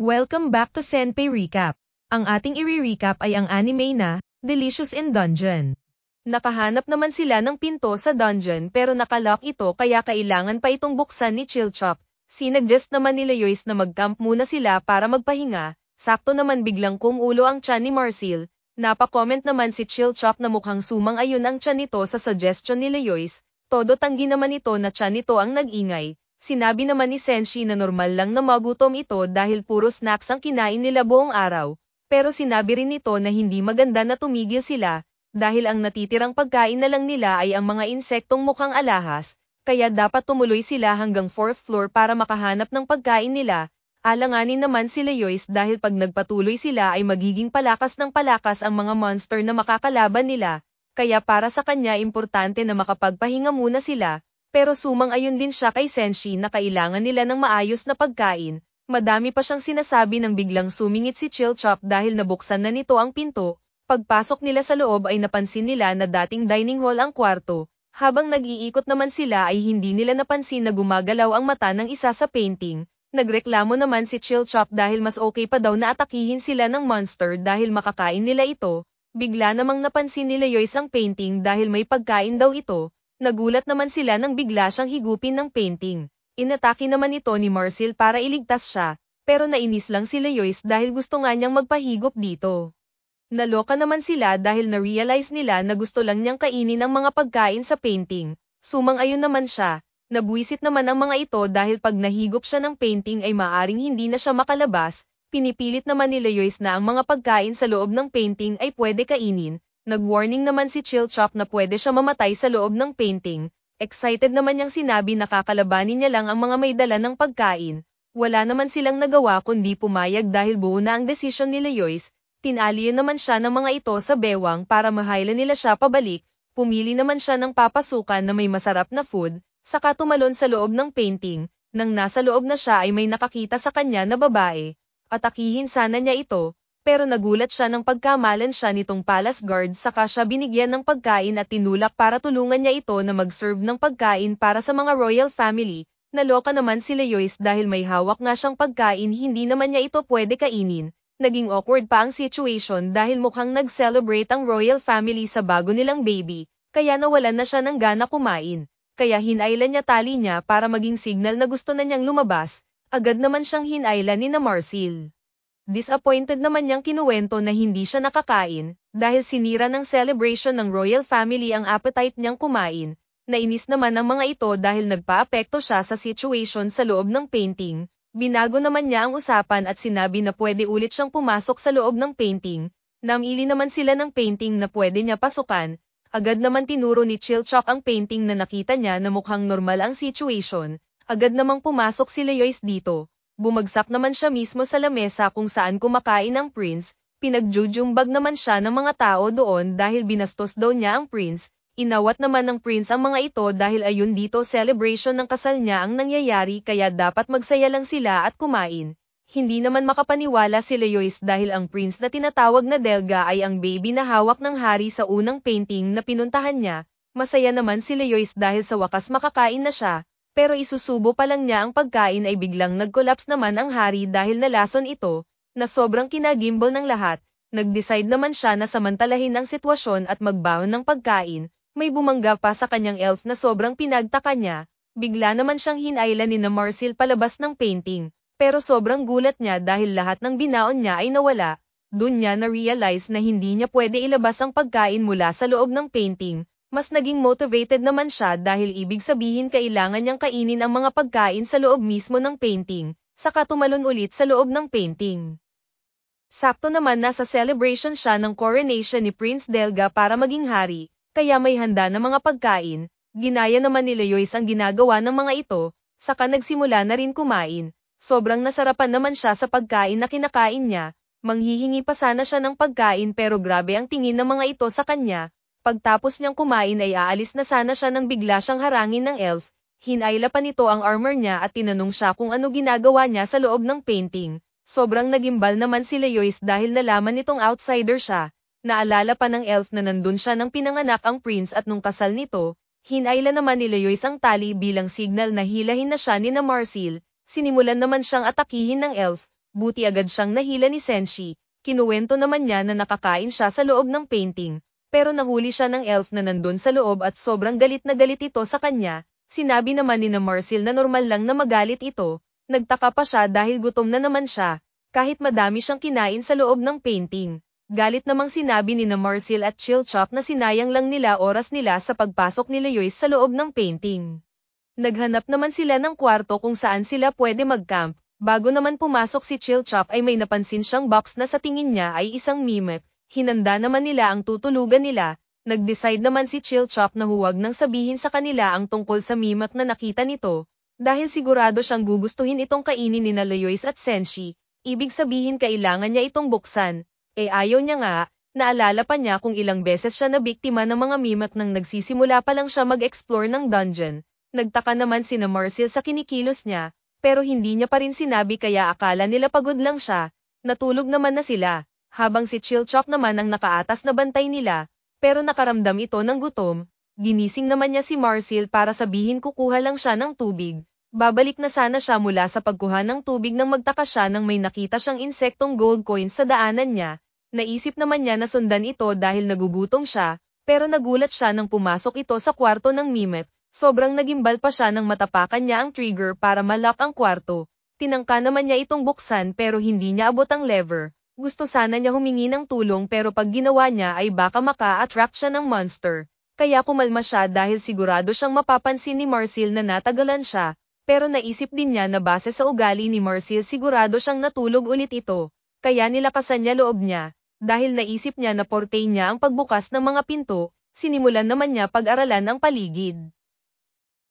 Welcome back to Senpai Recap. Ang ating i-recap ay ang anime na, Delicious in Dungeon. Nakahanap naman sila ng pinto sa dungeon pero nakalock ito kaya kailangan pa itong buksan ni Chilchop. Sinuggest naman nila Joyce na mag-camp muna sila para magpahinga, sakto naman biglang kumulo ang tiyan ni Marcel, Napa-comment naman si Chilchop na mukhang sumang ayun ang tiyan nito sa suggestion nila Joyce, todo tanggi naman ito na tiyan nito ang nag-ingay, Sinabi naman ni Senshi na normal lang na magutom ito dahil puro snacks ang kinain nila buong araw, pero sinabi rin nito na hindi maganda na tumigil sila, dahil ang natitirang pagkain na lang nila ay ang mga insektong mukhang alahas, kaya dapat tumuloy sila hanggang 4th floor para makahanap ng pagkain nila, alanganin naman sila Yois dahil pag nagpatuloy sila ay magiging palakas ng palakas ang mga monster na makakalaban nila, kaya para sa kanya importante na makapagpahinga muna sila, pero sumang-ayon din siya kay Senshi na kailangan nila ng maayos na pagkain, madami pa siyang sinasabi nang biglang sumingit si Chill dahil nabuksan na nito ang pinto, pagpasok nila sa loob ay napansin nila na dating dining hall ang kwarto, habang nag-iikot naman sila ay hindi nila napansin na gumagalaw ang mata ng isa sa painting, nagreklamo naman si Chill dahil mas okay pa daw na atakihin sila ng monster dahil makakain nila ito, bigla namang napansin nila Joyce ang painting dahil may pagkain daw ito, Nagulat naman sila nang bigla siyang higupin ng painting. Inatake naman ito ni Marcel para iligtas siya, pero nainis lang sila Joyce dahil gusto nga niyang magpahigop dito. Naloka naman sila dahil na-realize nila na gusto lang niyang kainin ang mga pagkain sa painting. Sumang-ayon naman siya, nabuisit naman ang mga ito dahil pag nahigop siya ng painting ay maaring hindi na siya makalabas, pinipilit naman nila Joyce na ang mga pagkain sa loob ng painting ay pwede kainin, Nag-warning naman si Chilchop na pwede siya mamatay sa loob ng painting, excited naman niyang sinabi na kakalabanin niya lang ang mga may dala ng pagkain, wala naman silang nagawa kundi pumayag dahil buo na ang desisyon nila Joyce, tinalian naman siya ng mga ito sa bewang para mahayla nila siya pabalik, pumili naman siya ng papasukan na may masarap na food, saka tumalon sa loob ng painting, nang nasa loob na siya ay may nakakita sa kanya na babae, atakihin sana niya ito, pero nagulat siya ng pagkamalan siya nitong palace guard saka siya binigyan ng pagkain at tinulak para tulungan niya ito na mag-serve ng pagkain para sa mga royal family, naloka naman si Leois dahil may hawak nga siyang pagkain hindi naman niya ito pwede kainin, naging awkward pa ang situation dahil mukhang nag-celebrate ang royal family sa bago nilang baby, kaya nawalan na siya ng gana kumain, kaya hinailan niya tali niya para maging signal na gusto na niyang lumabas, agad naman siyang hinailan ni na Marcel. Disappointed naman niyang kinuwento na hindi siya nakakain, dahil sinira ng celebration ng royal family ang appetite niyang kumain, nainis naman ang mga ito dahil nagpaapekto siya sa situation sa loob ng painting, binago naman niya ang usapan at sinabi na pwede ulit siyang pumasok sa loob ng painting, namili naman sila ng painting na pwede niya pasukan, agad naman tinuro ni Chilchok ang painting na nakita niya na mukhang normal ang situation, agad namang pumasok si Leois dito, bumagsak naman siya mismo sa lamesa kung saan kumakain ang prince, pinagjujumbag naman siya ng mga tao doon dahil binastos daw niya ang prince, inawat naman ng prince ang mga ito dahil ayun dito celebration ng kasal niya ang nangyayari kaya dapat magsaya lang sila at kumain. Hindi naman makapaniwala si Leois dahil ang prince na tinatawag na Delga ay ang baby na hawak ng hari sa unang painting na pinuntahan niya, masaya naman si Leois dahil sa wakas makakain na siya, pero isusubo pa lang niya ang pagkain ay biglang nag-collapse naman ang hari dahil nalason ito, na sobrang kinagimbal ng lahat, nag-decide naman siya na samantalahin ang sitwasyon at magbaon ng pagkain, may bumangga pa sa kanyang elf na sobrang pinagtaka niya, bigla naman siyang hinailan ni na Marcel palabas ng painting, pero sobrang gulat niya dahil lahat ng binaon niya ay nawala, dun niya na-realize na hindi niya pwede ilabas ang pagkain mula sa loob ng painting, mas naging motivated naman siya dahil ibig sabihin kailangan niyang kainin ang mga pagkain sa loob mismo ng painting, saka tumalon ulit sa loob ng painting. Sakto naman na nasa celebration siya ng coronation ni Prince Delga para maging hari, kaya may handa ng mga pagkain, ginaya naman ni Leois ang ginagawa ng mga ito, saka nagsimula na rin kumain, sobrang nasarapan naman siya sa pagkain na kinakain niya, manghihingi pa sana siya ng pagkain pero grabe ang tingin ng mga ito sa kanya, Pagtapos niyang kumain ay aalis na sana siya nang bigla siyang harangin ng elf, hinayla pa nito ang armor niya at tinanong siya kung ano ginagawa niya sa loob ng painting. Sobrang nagimbal naman si Leois dahil nalaman nitong outsider siya, naalala pa ng elf na nandun siya nang pinanganak ang prince at nung kasal nito, hinayla naman ni Leois ang tali bilang signal na hilahin na siya ni na Marcel, sinimulan naman siyang atakihin ng elf, buti agad siyang nahila ni Senshi, kinuwento naman niya na nakakain siya sa loob ng painting, pero nahuli siya ng elf na nandun sa loob at sobrang galit na galit ito sa kanya, sinabi naman ni na Marcel na normal lang na magalit ito, nagtaka pa siya dahil gutom na naman siya, kahit madami siyang kinain sa loob ng painting. Galit namang sinabi ni na Marcel at Chilchop na sinayang lang nila oras nila sa pagpasok ni Joyce sa loob ng painting. Naghanap naman sila ng kwarto kung saan sila pwede mag-camp, bago naman pumasok si Chilchop ay may napansin siyang box na sa tingin niya ay isang mimic hinanda naman nila ang tutulugan nila, nag-decide naman si Chilchop na huwag nang sabihin sa kanila ang tungkol sa mimak na nakita nito, dahil sigurado siyang gugustuhin itong kainin ni Layois at Senshi, ibig sabihin kailangan niya itong buksan, eh ayaw niya nga, naalala pa niya kung ilang beses siya na biktima ng mga mimak nang nagsisimula pa lang siya mag-explore ng dungeon, nagtaka naman si na sa kinikilos niya, pero hindi niya pa rin sinabi kaya akala nila pagod lang siya, natulog naman na sila habang si Chilchok naman ang nakaatas na bantay nila, pero nakaramdam ito ng gutom, ginising naman niya si Marcel para sabihin kukuha lang siya ng tubig. Babalik na sana siya mula sa pagkuha ng tubig nang magtaka siya nang may nakita siyang insektong gold coin sa daanan niya, naisip naman niya na sundan ito dahil nagugutom siya, pero nagulat siya nang pumasok ito sa kwarto ng Mimet, sobrang nagimbal pa siya nang matapakan niya ang trigger para malak ang kwarto, tinangka naman niya itong buksan pero hindi niya abot ang lever, gusto sana niya humingi ng tulong pero pag ginawa niya ay baka maka-attract siya ng monster, kaya pumalma siya dahil sigurado siyang mapapansin ni Marcel na natagalan siya, pero naisip din niya na base sa ugali ni Marcel sigurado siyang natulog ulit ito, kaya nilakasan niya loob niya, dahil naisip niya na portay niya ang pagbukas ng mga pinto, sinimulan naman niya pag-aralan ang paligid.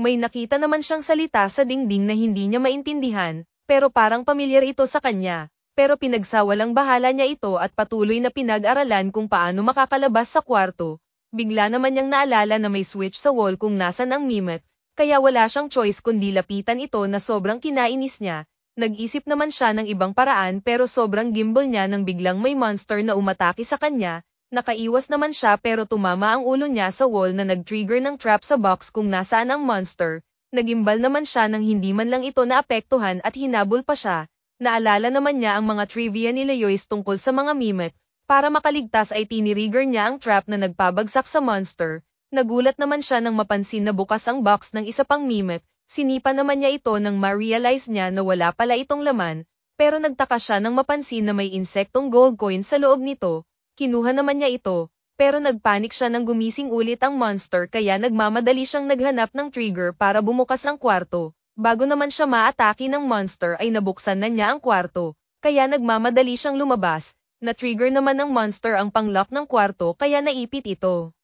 May nakita naman siyang salita sa dingding na hindi niya maintindihan, pero parang pamilyar ito sa kanya, pero pinagsawalang bahala niya ito at patuloy na pinag-aralan kung paano makakalabas sa kwarto. Bigla naman niyang naalala na may switch sa wall kung nasan ang mimet, kaya wala siyang choice kundi lapitan ito na sobrang kinainis niya. Nag-isip naman siya ng ibang paraan pero sobrang gimbal niya nang biglang may monster na umatake sa kanya, Nakaiwas naman siya pero tumama ang ulo niya sa wall na nag-trigger ng trap sa box kung nasaan ang monster. Nagimbal naman siya nang hindi man lang ito naapektuhan at hinabol pa siya. Naalala naman niya ang mga trivia ni Leois tungkol sa mga mimic. Para makaligtas ay tinirigger niya ang trap na nagpabagsak sa monster. Nagulat naman siya nang mapansin na bukas ang box ng isa pang mimic. Sinipa naman niya ito nang ma-realize niya na wala pala itong laman, pero nagtaka siya nang mapansin na may insektong gold coin sa loob nito. Kinuha naman niya ito, pero nagpanik siya nang gumising ulit ang monster kaya nagmamadali siyang naghanap ng trigger para bumukas ang kwarto. Bago naman siya maatake ng monster ay nabuksan na niya ang kwarto, kaya nagmamadali siyang lumabas, na-trigger naman ng monster ang panglock ng kwarto kaya naipit ito.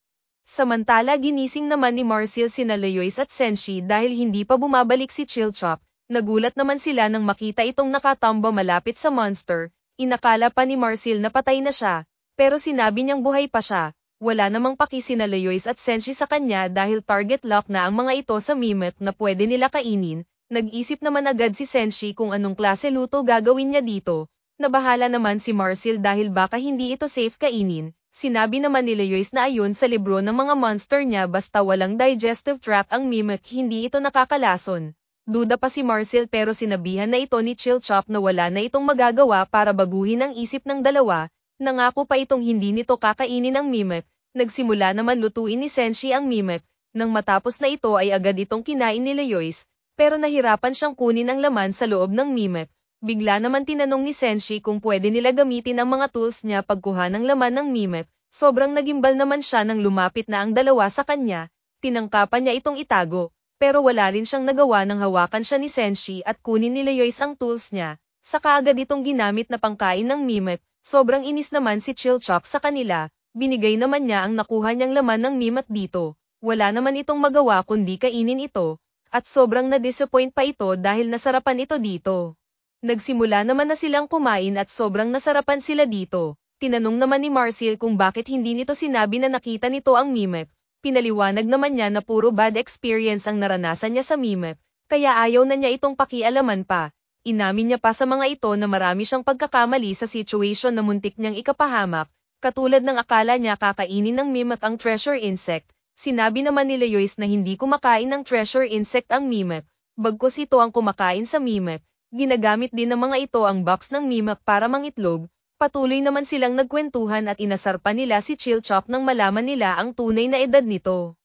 Samantala ginising naman ni Marcel sina Leois at Senshi dahil hindi pa bumabalik si Chilchop, nagulat naman sila nang makita itong nakatomba malapit sa monster, inakala pa ni Marcel na patay na siya, pero sinabi niyang buhay pa siya, wala namang paki sina at Senshi sa kanya dahil target lock na ang mga ito sa mimet na pwede nila kainin, nag-isip naman agad si Senshi kung anong klase luto gagawin niya dito, nabahala naman si Marcel dahil baka hindi ito safe kainin, sinabi naman ni Leois na ayon sa libro ng mga monster niya basta walang digestive trap ang mimic hindi ito nakakalason. Duda pa si Marcel pero sinabihan na ito ni Chilchop na wala na itong magagawa para baguhin ang isip ng dalawa, Nangako pa itong hindi nito kakainin ang mimic nagsimula naman lutuin ni Senshi ang mimip, nang matapos na ito ay agad itong kinain ni Leois, pero nahirapan siyang kunin ang laman sa loob ng mimip. Bigla naman tinanong ni Senshi kung pwede nila gamitin ang mga tools niya pagkuha ng laman ng mimip, sobrang nagimbal naman siya nang lumapit na ang dalawa sa kanya, tinangkapan niya itong itago, pero wala rin siyang nagawa nang hawakan siya ni Senshi at kunin ni Leois ang tools niya, saka agad itong ginamit na pangkain ng mimip, sobrang inis naman si Chilchok sa kanila, binigay naman niya ang nakuha niyang laman ng mimat dito, wala naman itong magawa kundi kainin ito, at sobrang na-disappoint pa ito dahil nasarapan ito dito. Nagsimula naman na silang kumain at sobrang nasarapan sila dito. Tinanong naman ni Marcel kung bakit hindi nito sinabi na nakita nito ang mimet. Pinaliwanag naman niya na puro bad experience ang naranasan niya sa mimet. kaya ayaw na niya itong pakialaman pa. Inamin niya pa sa mga ito na marami siyang pagkakamali sa situation na muntik niyang ikapahamak, Katulad ng akala niya kakainin ng Mimap ang treasure insect, sinabi naman ni Leois na hindi kumakain ng treasure insect ang Mimap, bagkus ito ang kumakain sa Mimap. Ginagamit din ng mga ito ang box ng Mimap para mangitlog, patuloy naman silang nagkwentuhan at inasar pa nila si Chilchop nang malaman nila ang tunay na edad nito.